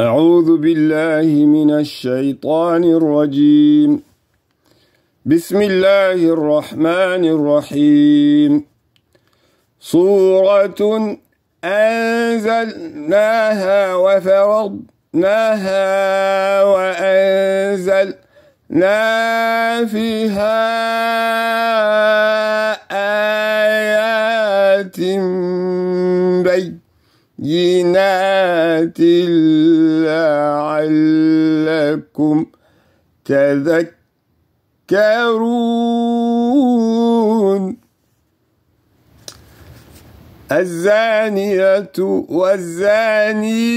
أعوذ بالله من الشيطان الرجيم بسم الله الرحمن الرحيم صورة أنزلناها وفرضناها وأنزلنا فيها آيات بينات لعلكم تذكرون الزانية والزاني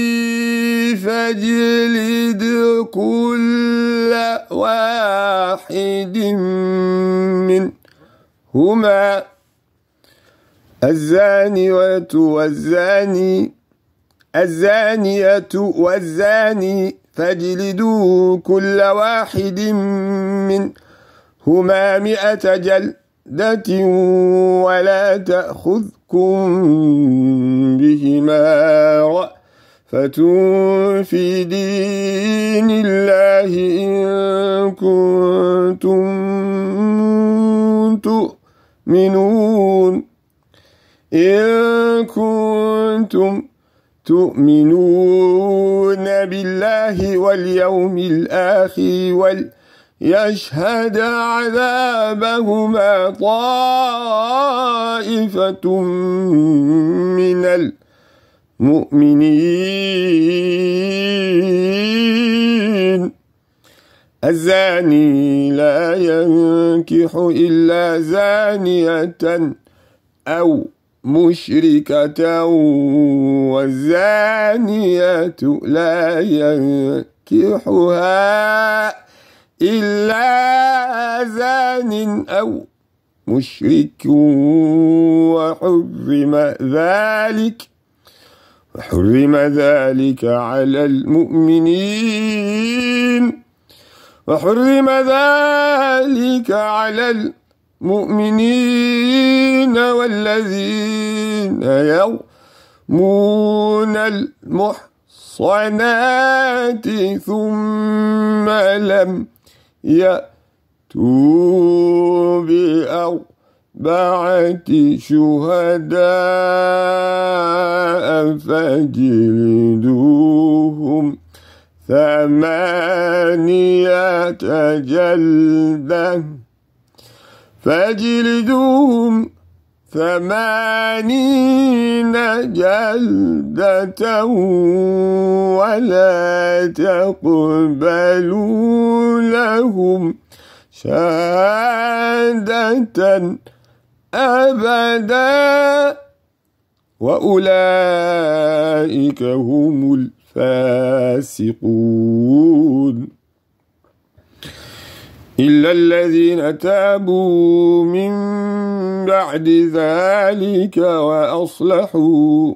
فاجلد كل واحد منهما الزانية والزاني الزانية والزاني فاجلدوا كل واحد منهما مئة جلدة ولا تأخذكم بهما رأفة في دين الله إن كنتم تؤمنون إن كنتم تؤمنون بالله واليوم الآخر وليشهد عذابهما طائفة من المؤمنين الزاني لا ينكح إلا زانية أو مشركة والزانية لا ينكحها إلا زان أو مشرك وحرم ذلك وحرم ذلك على المؤمنين وحرم ذلك على المؤمنين المؤمنين والذين يرمون المحصنات ثم لم يأتوا بأربعة شهداء فجلدوهم ثمانية جلدة فاجلدوهم ثمانين جلدة ولا تقبلوا لهم شهادة أبدا وأولئك هم الفاسقون إلا الذين تابوا من بعد ذلك وأصلحوا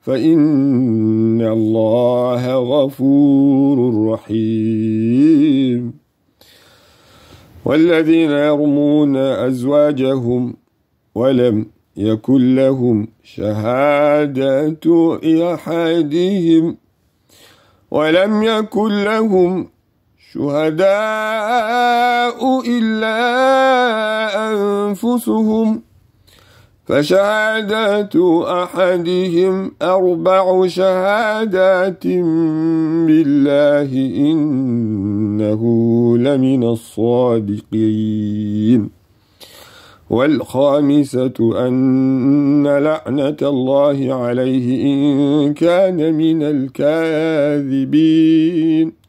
فإن الله غفور رحيم والذين يرمون أزواجهم ولم يكن لهم شهادة أحدهم ولم يكن لهم شهداء إلا أنفسهم فشهادة أحدهم أربع شهادات بالله إنه لمن الصادقين والخامسة أن لعنة الله عليه إن كان من الكاذبين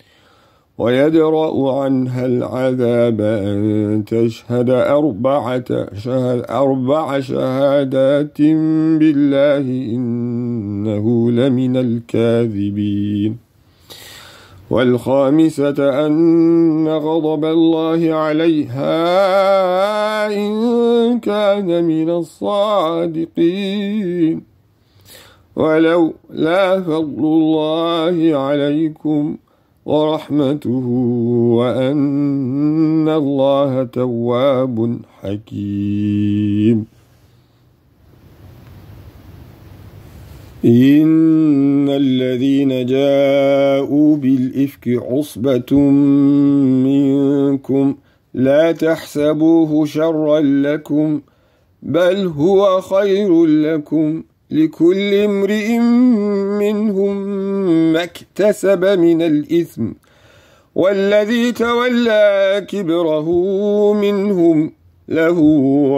ويدرأ عنها العذاب أن تشهد أربعة شهد أربع شهادات بالله إنه لمن الكاذبين والخامسة أن غضب الله عليها إن كان من الصادقين ولولا فضل الله عليكم ورحمته وأن الله تواب حكيم إن الذين جاءوا بالإفك عصبة منكم لا تحسبوه شرا لكم بل هو خير لكم لكل امرئ منهم ما اكتسب من الإثم والذي تولى كبره منهم له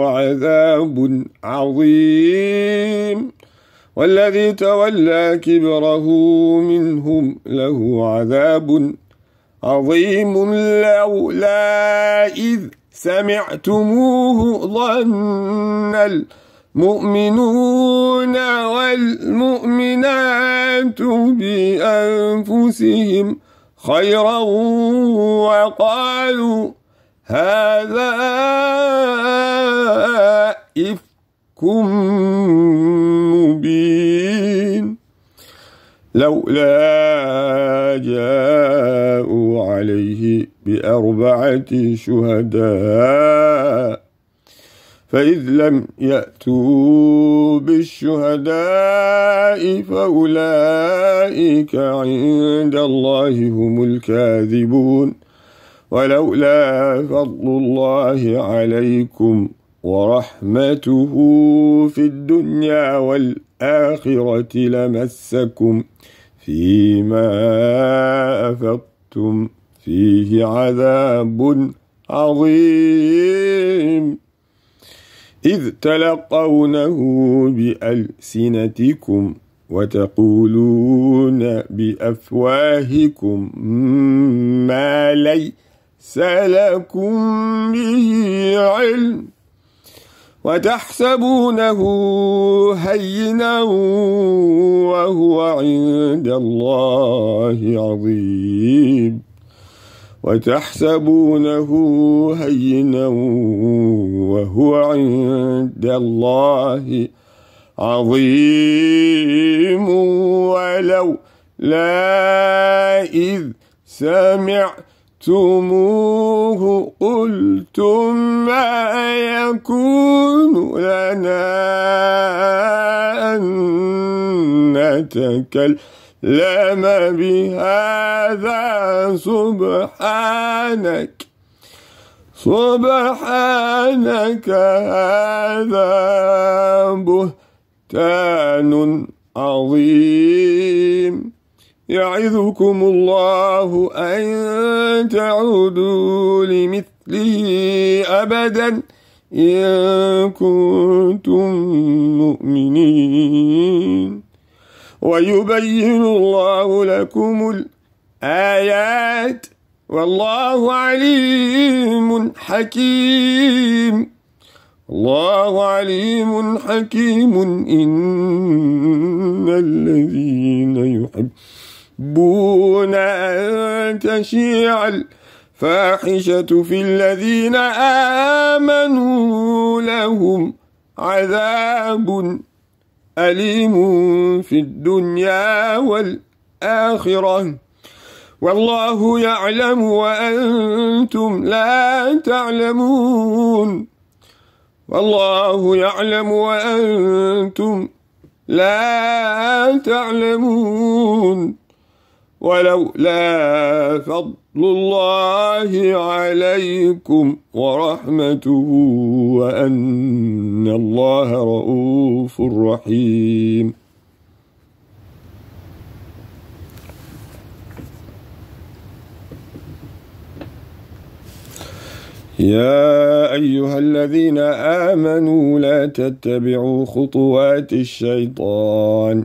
عذاب عظيم والذي تولى كبره منهم له عذاب عظيم لولا إذ سمعتموه ظن مؤمنون والمؤمنات بأنفسهم خيرا وقالوا هذا إفك مبين لولا جاءوا عليه بأربعة شهداء فإذ لم يأتوا بالشهداء فأولئك عند الله هم الكاذبون ولولا فضل الله عليكم ورحمته في الدنيا والآخرة لمسكم فيما أفقتم فيه عذاب عظيم إذ تلقونه بألسنتكم وتقولون بأفواهكم ما ليس لكم به علم وتحسبونه هينا وهو عند الله عظيم وتحسبونه هينا وهو عند الله عظيم ولو لا إذ سمعتموه قلتم ما يكون لنا أن نتكلم لنا بهذا سبحانك سبحانك هذا بهتان عظيم يعظكم الله أن تعودوا لمثله أبدا إن كنتم مؤمنين ويبين الله لكم الآيات والله عليم حكيم الله عليم حكيم إن الذين يحبون أن تشيع الفاحشة في الذين آمنوا لهم عذاب أليم في الدنيا والآخرة والله يعلم وأنتم لا تعلمون والله يعلم وأنتم لا تعلمون ولولا فضل الله عليكم ورحمته وأن الله رؤوف رحيم يا أيها الذين آمنوا لا تتبعوا خطوات الشيطان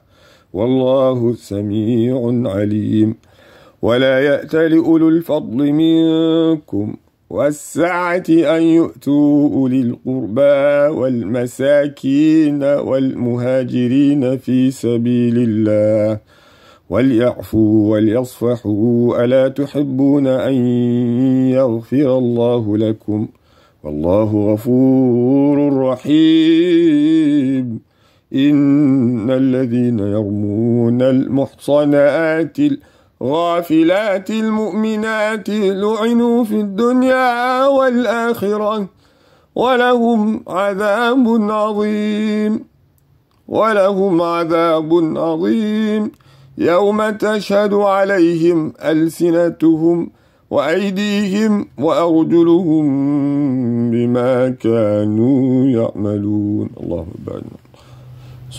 والله سميع عليم ولا يأتل أولو الفضل منكم والسعة أن يؤتوا أولي القربى والمساكين والمهاجرين في سبيل الله وليعفوا وليصفحوا ألا تحبون أن يغفر الله لكم والله غفور رحيم إن الذين يرمون المحصنات الغافلات المؤمنات لعنوا في الدنيا والآخرة ولهم عذاب عظيم ولهم عذاب عظيم يوم تشهد عليهم ألسنتهم وأيديهم وأرجلهم بما كانوا يعملون اللهم بارك